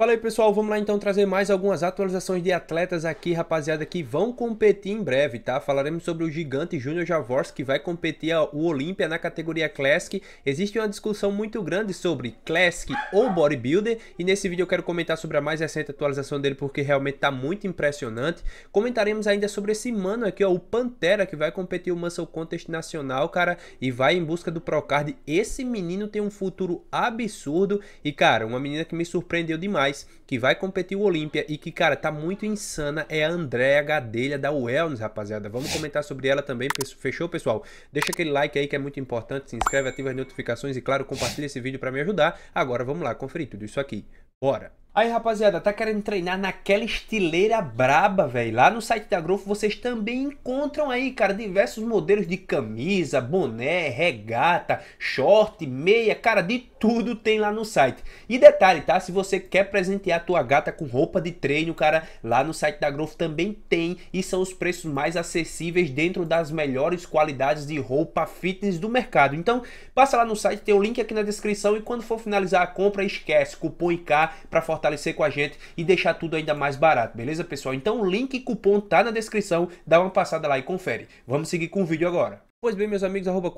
Fala aí pessoal, vamos lá então trazer mais algumas atualizações de atletas aqui, rapaziada, que vão competir em breve, tá? Falaremos sobre o gigante Júnior Javors, que vai competir o Olímpia na categoria Classic. Existe uma discussão muito grande sobre Classic ou Bodybuilder, e nesse vídeo eu quero comentar sobre a mais recente atualização dele, porque realmente tá muito impressionante. Comentaremos ainda sobre esse mano aqui, ó, o Pantera, que vai competir o Muscle Contest Nacional, cara, e vai em busca do Procard. Esse menino tem um futuro absurdo, e cara, uma menina que me surpreendeu demais mais, que vai competir o Olímpia e que, cara, tá muito insana, é a Andréa Gadelha da Wellness, rapaziada. Vamos comentar sobre ela também, fechou, pessoal? Deixa aquele like aí que é muito importante, se inscreve, ativa as notificações e, claro, compartilha esse vídeo para me ajudar. Agora vamos lá conferir tudo isso aqui. Bora! Aí, rapaziada, tá querendo treinar naquela estileira braba, velho? Lá no site da Growth vocês também encontram aí, cara, diversos modelos de camisa, boné, regata, short, meia, cara, de tudo tem lá no site. E detalhe, tá? Se você quer presentear a tua gata com roupa de treino, cara, lá no site da Growth também tem e são os preços mais acessíveis dentro das melhores qualidades de roupa fitness do mercado. Então, passa lá no site, tem o um link aqui na descrição e quando for finalizar a compra, esquece cupom IK para fortalecer com a gente e deixar tudo ainda mais barato, beleza, pessoal? Então, o link e cupom tá na descrição, dá uma passada lá e confere. Vamos seguir com o vídeo agora. Pois bem, meus amigos, arroba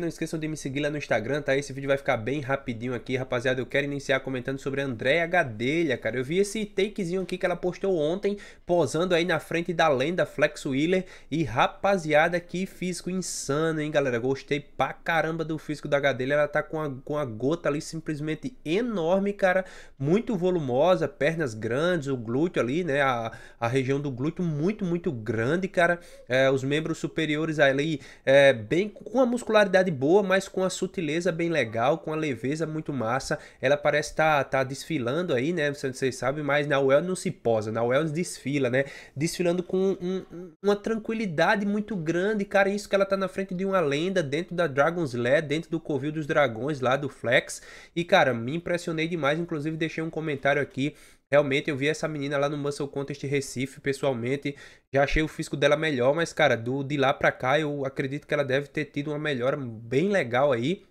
não esqueçam de me seguir lá no Instagram, tá? Esse vídeo vai ficar bem rapidinho aqui, rapaziada. Eu quero iniciar comentando sobre a Andréa Gadelha, cara. Eu vi esse takezinho aqui que ela postou ontem, posando aí na frente da lenda Flex Wheeler. E, rapaziada, que físico insano, hein, galera? Gostei pra caramba do físico da Gadelha. Ela tá com a, com a gota ali simplesmente enorme, cara. Muito volumosa, pernas grandes, o glúteo ali, né? A, a região do glúteo muito, muito grande, cara. É, os membros superiores ali é, bem com a muscularidade boa, mas com a sutileza bem legal, com a leveza muito massa. Ela parece estar tá, tá desfilando aí, né? Vocês sabem, mas na UEL não se posa, na UEL desfila, né? Desfilando com um, uma tranquilidade muito grande, cara. Isso que ela tá na frente de uma lenda dentro da Dragon's Lair, dentro do Covil dos Dragões lá do Flex. E, cara, me impressionei demais. Inclusive, deixei um comentário aqui Realmente eu vi essa menina lá no Muscle Contest Recife, pessoalmente, já achei o físico dela melhor, mas cara, do de lá para cá eu acredito que ela deve ter tido uma melhora bem legal aí.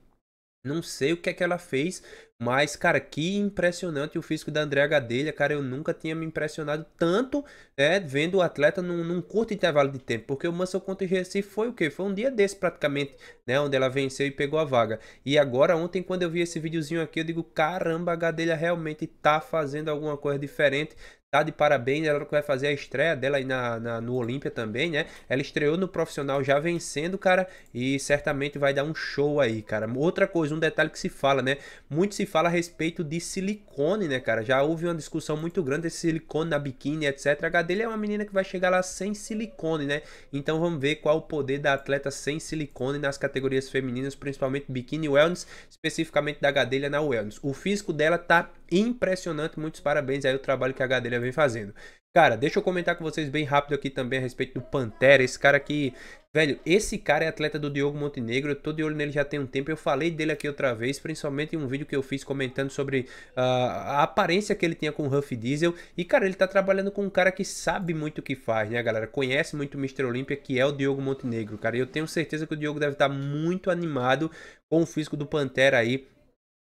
Não sei o que é que ela fez, mas, cara, que impressionante o físico da Andrea Gadelha, cara. Eu nunca tinha me impressionado tanto, né, vendo o atleta num, num curto intervalo de tempo. Porque o Mansell contra o Recife foi o quê? Foi um dia desse, praticamente, né, onde ela venceu e pegou a vaga. E agora, ontem, quando eu vi esse videozinho aqui, eu digo, caramba, a Gadelha realmente tá fazendo alguma coisa diferente, tá de parabéns, ela que vai fazer a estreia dela aí na, na no Olímpia também, né? Ela estreou no profissional já vencendo, cara, e certamente vai dar um show aí, cara. Outra coisa, um detalhe que se fala, né? Muito se fala a respeito de silicone, né, cara? Já houve uma discussão muito grande desse silicone na biquíni, etc. A Gadelha é uma menina que vai chegar lá sem silicone, né? Então vamos ver qual o poder da atleta sem silicone nas categorias femininas, principalmente biquíni wellness, especificamente da Gadelha é na wellness. O físico dela tá impressionante, muitos parabéns aí o trabalho que a Gadelha Pantera vem fazendo. Cara, deixa eu comentar com vocês bem rápido aqui também a respeito do Pantera. Esse cara aqui, velho, esse cara é atleta do Diogo Montenegro. Eu tô de olho nele já tem um tempo. Eu falei dele aqui outra vez, principalmente em um vídeo que eu fiz comentando sobre uh, a aparência que ele tinha com o Huff Diesel. E, cara, ele tá trabalhando com um cara que sabe muito o que faz, né, galera? Conhece muito o Mr. Olímpia, que é o Diogo Montenegro, cara. E eu tenho certeza que o Diogo deve estar tá muito animado com o físico do Pantera aí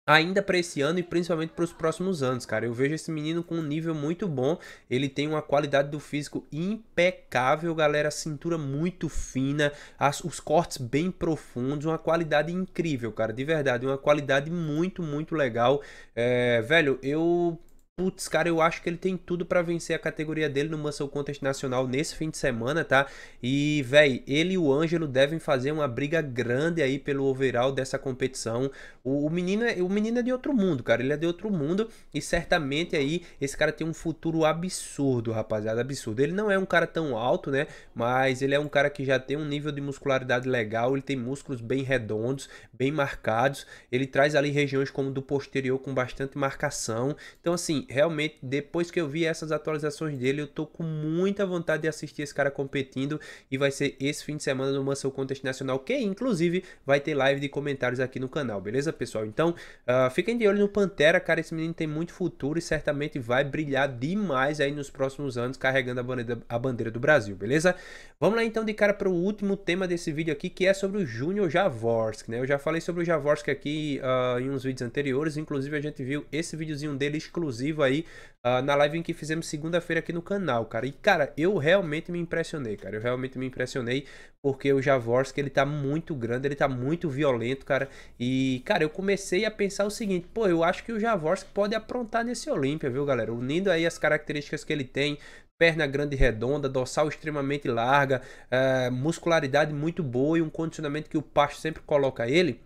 ainda para esse ano e principalmente para os próximos anos, cara. Eu vejo esse menino com um nível muito bom. Ele tem uma qualidade do físico impecável, galera. Cintura muito fina, as, os cortes bem profundos, uma qualidade incrível, cara. De verdade, uma qualidade muito, muito legal. É, velho, eu Putz, cara, eu acho que ele tem tudo para vencer a categoria dele no Muscle Contest Nacional nesse fim de semana, tá? E, véi, ele e o Ângelo devem fazer uma briga grande aí pelo overall dessa competição. O, o, menino é, o menino é de outro mundo, cara. Ele é de outro mundo e certamente aí esse cara tem um futuro absurdo, rapaziada, absurdo. Ele não é um cara tão alto, né? Mas ele é um cara que já tem um nível de muscularidade legal, ele tem músculos bem redondos, bem marcados. Ele traz ali regiões como do posterior com bastante marcação. Então, assim, realmente, depois que eu vi essas atualizações dele, eu tô com muita vontade de assistir esse cara competindo. E vai ser esse fim de semana no Muscle Contest Nacional, que inclusive vai ter live de comentários aqui no canal, beleza, pessoal? Então, uh, fiquem de olho no Pantera, cara. Esse menino tem muito futuro e certamente vai brilhar demais aí nos próximos anos, carregando a bandeira, a bandeira do Brasil, beleza? Vamos lá então de cara para o último tema desse vídeo aqui, que é sobre o Júnior Javorsk, né? Eu já falei sobre o Javorsk aqui uh, em uns vídeos anteriores, inclusive a gente viu esse videozinho dele exclusivo vivo aí uh, na live em que fizemos segunda-feira aqui no canal, cara. E, cara, eu realmente me impressionei, cara. Eu realmente me impressionei porque o javorski ele tá muito grande, ele tá muito violento, cara. E, cara, eu comecei a pensar o seguinte, pô, eu acho que o javorski pode aprontar nesse Olímpia, viu, galera? Unindo aí as características que ele tem, perna grande e redonda, dorsal extremamente larga, eh, muscularidade muito boa e um condicionamento que o Pasto sempre coloca ele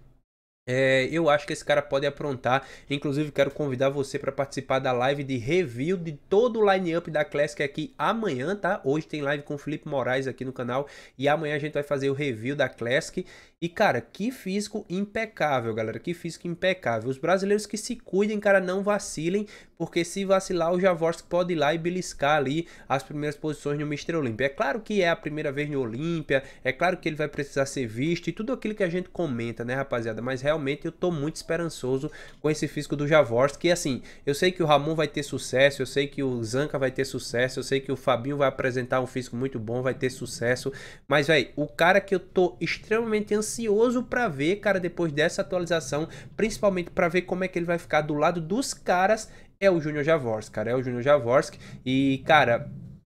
é, eu acho que esse cara pode aprontar. Inclusive, quero convidar você para participar da live de review de todo o line-up da Classic aqui amanhã, tá? Hoje tem live com o Felipe Moraes aqui no canal. E amanhã a gente vai fazer o review da Classic. E, cara, que físico impecável, galera. Que físico impecável. Os brasileiros que se cuidem, cara, não vacilem, porque se vacilar o Javorsk pode ir lá e beliscar ali as primeiras posições no Mr. Olímpia. É claro que é a primeira vez no Olímpia, é claro que ele vai precisar ser visto e tudo aquilo que a gente comenta, né, rapaziada? Mas realmente eu tô muito esperançoso com esse físico do Javorsk, que assim, eu sei que o Ramon vai ter sucesso, eu sei que o Zanca vai ter sucesso, eu sei que o Fabinho vai apresentar um físico muito bom, vai ter sucesso, mas velho, o cara que eu tô extremamente ansioso para ver, cara, depois dessa atualização, principalmente para ver como é que ele vai ficar do lado dos caras é o Júnior Javorsk, cara. É o Júnior Javorsk. E, cara,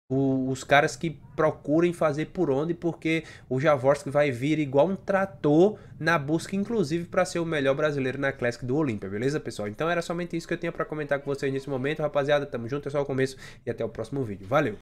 o, os caras que procurem fazer por onde, porque o Javorski vai vir igual um trator na busca, inclusive, para ser o melhor brasileiro na Classic do Olímpia, beleza, pessoal? Então era somente isso que eu tinha para comentar com vocês nesse momento, rapaziada. Tamo junto, é só o começo e até o próximo vídeo. Valeu!